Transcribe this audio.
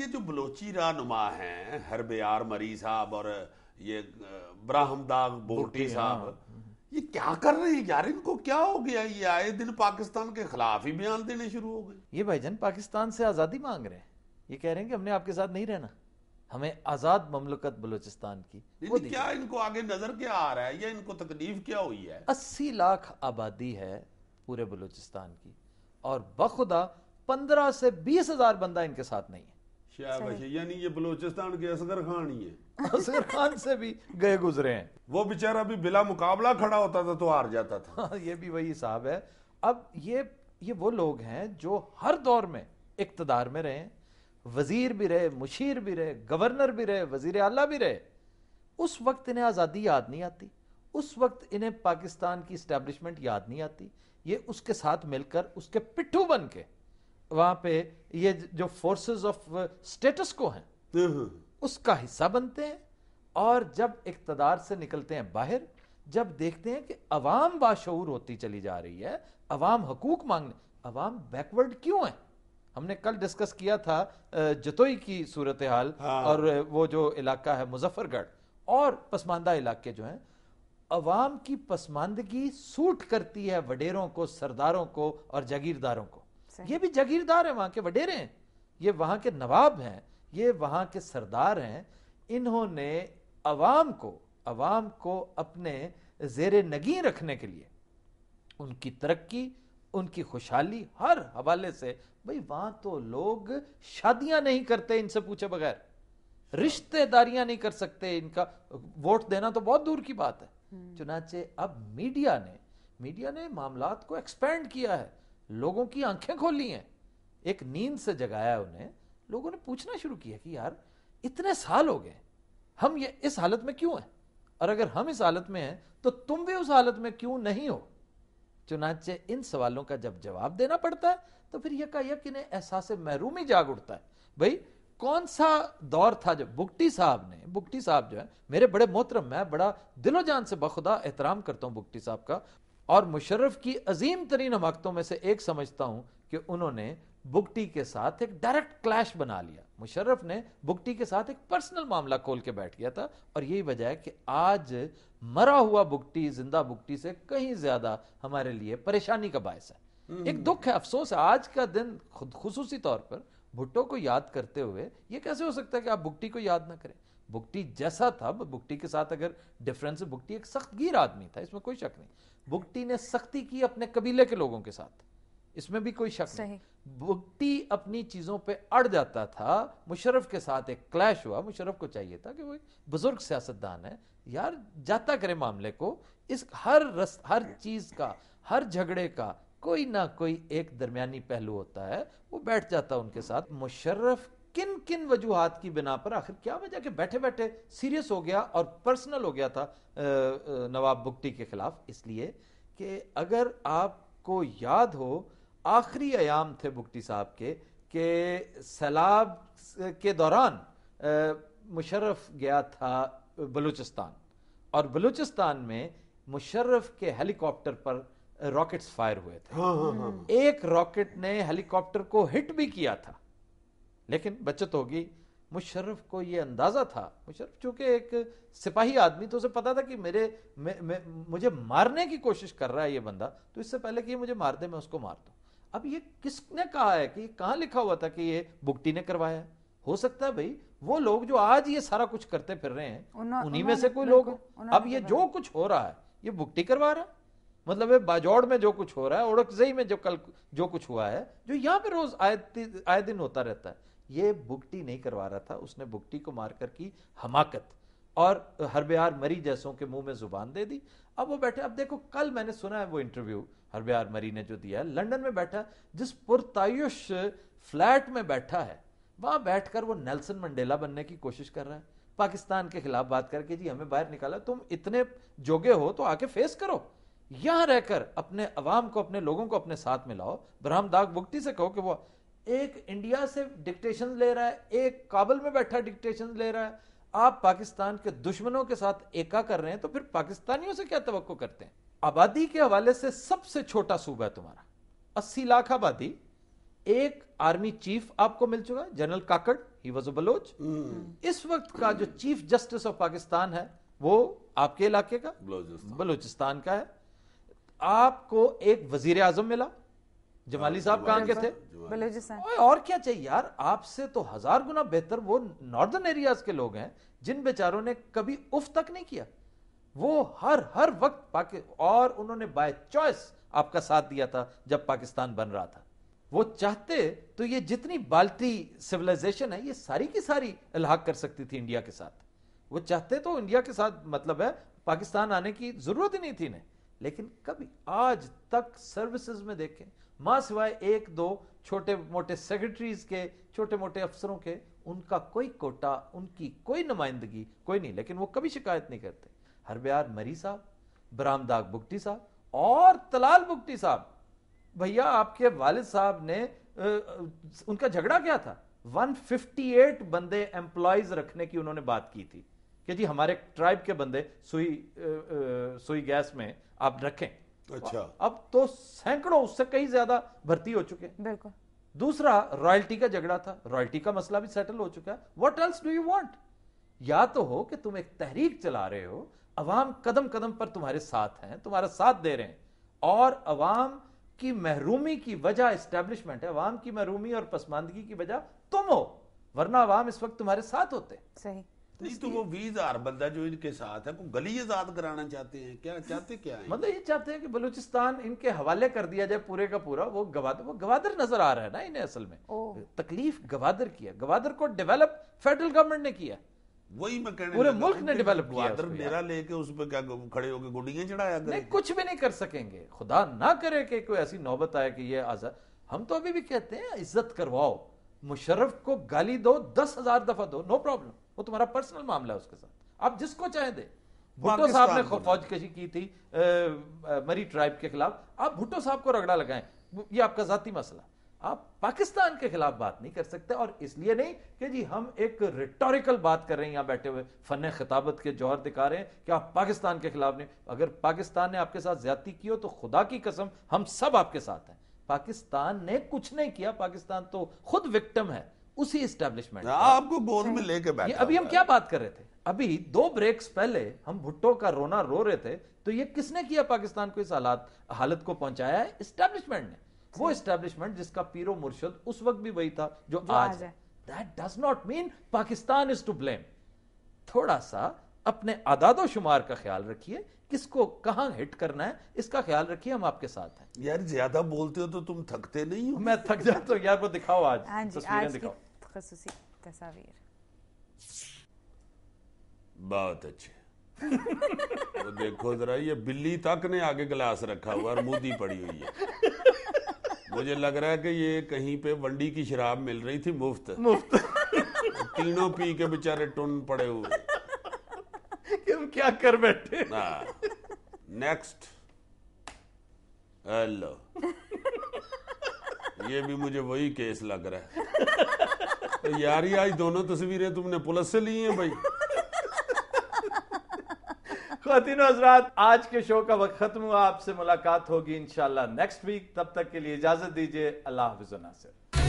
ये जो बलोची रहनुमा हैं हरबयार मरी साहब और ये दाग बोटी साहब हाँ। ये क्या कर रहे हैं यार इनको क्या हो गया ये आए दिन पाकिस्तान के खिलाफ ही बयान देने शुरू हो गए ये भाईजान पाकिस्तान से आज़ादी मांग रहे हैं ये कह रहे हैं कि हमने आपके साथ नहीं रहना हमें आज़ाद ममलकत बलोचिस्तान की वो क्या इनको आगे नज़र क्या आ रहा है या इनको तकलीफ क्या हुई है अस्सी लाख आबादी है पूरे बलोचिस्तान की और बखुदा पंद्रह से बीस हज़ार बंदा इनके साथ नहीं है शाबाश यानी ये बलूचिस्तान के असगर खान ही है असगर खान से भी गए गुजरे हैं वो बेचारा भी बिला मुकाबला खड़ा होता था तो हार जाता था हाँ, ये भी वही साहब है अब ये ये वो लोग हैं जो हर दौर में इकतदार में रहे वजीर भी रहे मुशीर भी रहे गवर्नर भी रहे वजीर आला भी रहे उस वक्त इन्हें आज़ादी याद नहीं आती उस वक्त इन्हें पाकिस्तान की इस्टेब्लिशमेंट याद नहीं आती ये उसके साथ मिलकर उसके पिट्ठू बन के वहां पे ये जो फोर्सेस ऑफ स्टेटस को हैं हम्म, हम्म। उसका हिस्सा बनते हैं और जब इकतदार से निकलते हैं बाहर जब देखते हैं कि अवाम बाशूर होती चली जा रही है अवाम हकूक मांगने अवाम बैकवर्ड क्यों है हमने कल डिस्कस किया था जतोई की सूरत हाल हाँ। और वो जो इलाका है मुजफ्फरगढ़ और पसमानदा इलाके जो हैं अवाम की पसमानदगी सूट करती है वडेरों को सरदारों को और जागीरदारों को ये भी जागीरदार है वहां के वडेरे हैं ये वहां के नवाब हैं ये वहां के सरदार हैं इन्होंने अवाम को अवाम को अपने जेर नगी रखने के लिए उनकी तरक्की उनकी खुशहाली हर हवाले से भाई वहां तो लोग शादियां नहीं करते इनसे पूछे बगैर रिश्तेदारियां नहीं कर सकते इनका वोट देना तो बहुत दूर की बात है हम्म। चुनाचे अब मीडिया ने मीडिया ने मामला को एक्सपेंड किया है लोगों की आंखें खोल ली हैं एक नींद से जगाया उन्हें लोगों ने पूछना शुरू किया कि यार इतने साल हो गए हम ये इस हालत में क्यों हैं और अगर हम इस हालत में हैं तो तुम भी उस हालत में क्यों नहीं हो चुनाचे इन सवालों का जब जवाब देना पड़ता है तो फिर यका यक इन्हें एहसास महरूमी जाग उठता है भाई कौन सा दौर था जब बुगटी साहब ने बुगटी साहब जो है मेरे बड़े मोहतरम मैं बड़ा दिलो जान से बखुदा एहतराम करता हूं बुगटी साहब का और मुशर्रफ की अजीम तरीन हमाकतों में से एक समझता हूं कि उन्होंने बुकटी के साथ एक डायरेक्ट क्लैश बना लिया मुशर्रफ ने बुकटी के साथ एक पर्सनल मामला खोल के बैठ गया था और यही वजह है कि आज मरा हुआ बुकटी जिंदा बुगटी से कहीं ज्यादा हमारे लिए परेशानी का बायस है हम्म। एक दुख है अफसोस है आज का दिन खुद खसूसी तौर पर भुट्टो को याद करते हुए यह कैसे हो सकता है कि आप बुकटी को याद ना करें बुगटी जैसा था बुगटी के साथ अगर डिफरेंस है बुगटी एक सख्त गिर आदमी था इसमें कोई शक नहीं बुगटी ने सख्ती की अपने कबीले के लोगों के साथ इसमें भी कोई शक नहीं बुगटी अपनी चीजों पे अड़ जाता था मुशरफ के साथ एक क्लैश हुआ मुशरफ को चाहिए था कि वो बुजुर्ग सियासतदान है यार जाता करे मामले को इस हर रस हर चीज का हर झगड़े का कोई ना कोई एक दरमियानी पहलू होता है वो बैठ जाता उनके साथ मुशर्रफ किन किन वजूहत की बिना पर आखिर क्या वजह कि बैठे बैठे सीरियस हो गया और पर्सनल हो गया था नवाब बुगटी के खिलाफ इसलिए कि अगर आपको याद हो आखिरी आयाम थे बुगटी साहब के कि सैलाब के दौरान मुशर्रफ गया था बलूचिस्तान और बलूचिस्तान में मुशर्रफ के हेलीकॉप्टर पर रॉकेट्स फायर हुए थे हाँ, हाँ, हाँ। एक रॉकेट ने हेलीकॉप्टर को हिट भी किया था लेकिन बचत होगी मुशर्रफ को यह अंदाज़ा था मुशर्रफ चूंकि एक सिपाही आदमी तो उसे पता था कि मेरे मे, मे, मुझे मारने की कोशिश कर रहा है ये बंदा तो इससे पहले कि मुझे मार दे मैं उसको मार दूँ अब ये किसने कहा है कि कहां लिखा हुआ था कि ये बुकटी ने करवाया हो सकता है भाई वो लोग जो आज ये सारा कुछ करते फिर रहे हैं उन्हीं में से कोई लोग अब ये जो कुछ हो रहा है ये बुकटी करवा रहा है मतलब बाजौड़ में जो कुछ हो रहा है ओड़कजई में जो कल जो कुछ हुआ है जो यहाँ पे रोज आए आए दिन होता रहता है ये बुगटी नहीं करवा रहा था उसने बुगटी को मारकर की हमाकत और हरबिहार मरी जैसों के मुंह में जुबान दे दी अब वो बैठे अब देखो कल मैंने सुना है वो इंटरव्यू हरबिहार मरी ने जो दिया है लंदन में बैठा जिस पुरतायुष फ्लैट में बैठा है वहां बैठकर वो नेल्सन मंडेला बनने की कोशिश कर रहा है पाकिस्तान के खिलाफ बात करके जी हमें बाहर निकाला तुम इतने जोगे हो तो आके फेस करो यहां रहकर अपने अवाम को अपने लोगों को अपने साथ मिलाओ ब्रह्मदाग बरहमदाग बुगटी से कहो कि वो एक इंडिया से डिक्टेशन ले रहा है एक काबुल में बैठा डिक्टेशन ले रहा है आप पाकिस्तान के दुश्मनों के साथ एका कर रहे हैं तो फिर पाकिस्तानियों से क्या तो करते हैं आबादी के हवाले से सबसे छोटा सूबा है तुम्हारा अस्सी लाख आबादी एक आर्मी चीफ आपको मिल चुका general Kakar he was Baloch hmm. इस वक्त का जो चीफ जस्टिस ऑफ पाकिस्तान है वो आपके इलाके का बलोचिस्तान का है आपको एक वजीर आजम मिला जमाली साहब कहाँ के थे बलूचिस्तान और क्या चाहिए यार आपसे तो हजार गुना बेहतर वो नॉर्दर्न एरियाज के लोग हैं जिन बेचारों ने कभी उफ तक नहीं किया वो हर हर वक्त पाकि और उन्होंने बाय चॉइस आपका साथ दिया था जब पाकिस्तान बन रहा था वो चाहते तो ये जितनी बाल्टी सिविलाइजेशन है ये सारी की सारी इलाहा कर सकती थी इंडिया के साथ वो चाहते तो इंडिया के साथ मतलब है पाकिस्तान आने की जरूरत ही नहीं थी इन्हें लेकिन कभी आज तक सर्विसेज में देखें माँ सिवाय एक दो छोटे मोटे सेक्रेटरीज के छोटे मोटे अफसरों के उनका कोई कोटा उनकी कोई नुमाइंदगी कोई नहीं लेकिन वो कभी शिकायत नहीं करते हरब्यार मरी साहब बरामदाग बुगटी साहब और तलाल बुगटी साहब भैया आपके वालिद साहब ने उनका झगड़ा क्या था 158 बंदे एम्प्लॉयज रखने की उन्होंने बात की थी कि जी हमारे ट्राइब के बंदे सुई आ, आ, सुई गैस में आप रखें अच्छा अब तो सैकड़ों उससे कहीं ज्यादा भर्ती हो चुके हैं बिल्कुल दूसरा रॉयल्टी का झगड़ा था रॉयल्टी का मसला भी सेटल हो चुका है what else do you want या तो हो कि तुम एक तहरीक चला रहे हो अवाम कदम कदम पर तुम्हारे साथ हैं तुम्हारा साथ दे रहे हैं और अवाम की महरूमी की वजह इस्टेब्लिशमेंट है अवाम की महरूमी और पसमानदगी की वजह तुम हो वरना अवाम इस वक्त तुम्हारे साथ होते सही नहीं तो वो बीस हजार बंदा जो इनके साथ है वो गली आजाद कराना चाहते हैं क्या चाहते क्या है मतलब ये चाहते हैं कि बलूचिस्तान इनके हवाले कर दिया जाए पूरे का पूरा वो गवादर वो गवादर नजर आ रहा है ना इन्हें असल में तकलीफ गवादर की है गवादर को डेवलप फेडरल गवर्नमेंट ने किया वही मैं कहने पूरे मुल्क ने डेवलप किया मेरा लेके उस पर क्या खड़े होकर गुडियां चढ़ाया नहीं कुछ भी नहीं कर सकेंगे खुदा ना करे कि कोई ऐसी नौबत आए कि ये आजाद हम तो अभी भी कहते हैं इज्जत करवाओ मुशर्रफ को गाली दो दस हजार दफा दो नो प्रॉब्लम वो तुम्हारा पर्सनल मामला है उसके साथ आप जिसको चाहे दे भुट्टो साहब ने फौजकशी की थी मरी ट्राइब के खिलाफ आप भुट्टो साहब को रगड़ा लगाएं ये आपका जाती मसला आप पाकिस्तान के खिलाफ बात नहीं कर सकते और इसलिए नहीं कि जी हम एक रिटोरिकल बात कर रहे हैं यहां बैठे हुए फन खिताबत के जौहर दिखा रहे हैं कि आप पाकिस्तान के खिलाफ नहीं अगर पाकिस्तान ने आपके साथ ज्यादा की हो तो खुदा की कसम हम सब आपके साथ हैं पाकिस्तान ने कुछ नहीं किया पाकिस्तान तो खुद विक्टम है उसी एस्टेब्लिशमेंट हाँ, आपको गोद में लेके बैठे अभी हम क्या बात कर रहे थे अभी दो ब्रेक्स पहले हम भुट्टो का रोना रो रहे थे तो ये किसने किया पाकिस्तान को इस हालात हालत को पहुंचाया है एस्टेब्लिशमेंट ने वो एस्टेब्लिशमेंट जिसका पीरो मुर्शद उस वक्त भी वही था जो, जो आज that does not mean Pakistan is to blame थोड़ा सा अपने आदादो शुमार का ख्याल रखिए किसको कहाँ हिट करना है इसका ख्याल रखिए हम आपके साथ हैं यार ज्यादा बोलते हो तो तुम थकते नहीं हो मैं थक जाता हूँ यार वो दिखाओ आज हाँ तस्वीरें दिखाओ खसूसी तस्वीर बहुत अच्छे तो देखो जरा ये बिल्ली तक ने आगे गिलास रखा हुआ और मुदी पड़ी हुई है मुझे लग रहा है कि ये कहीं पे वंडी की शराब मिल रही थी मुफ्त मुफ्त तीनों पी के बेचारे टुन पड़े हुए कि हम क्या कर बैठे हाँ। नेक्स्ट हेलो ये भी मुझे वही केस लग रहा है तो यार ये आज दोनों तस्वीरें तुमने पुलिस से ली हैं भाई खातिन हजरात आज के शो का वक्त खत्म हुआ आपसे मुलाकात होगी इंशाल्लाह नेक्स्ट वीक तब तक के लिए इजाजत दीजिए अल्लाह हाफिज नासिर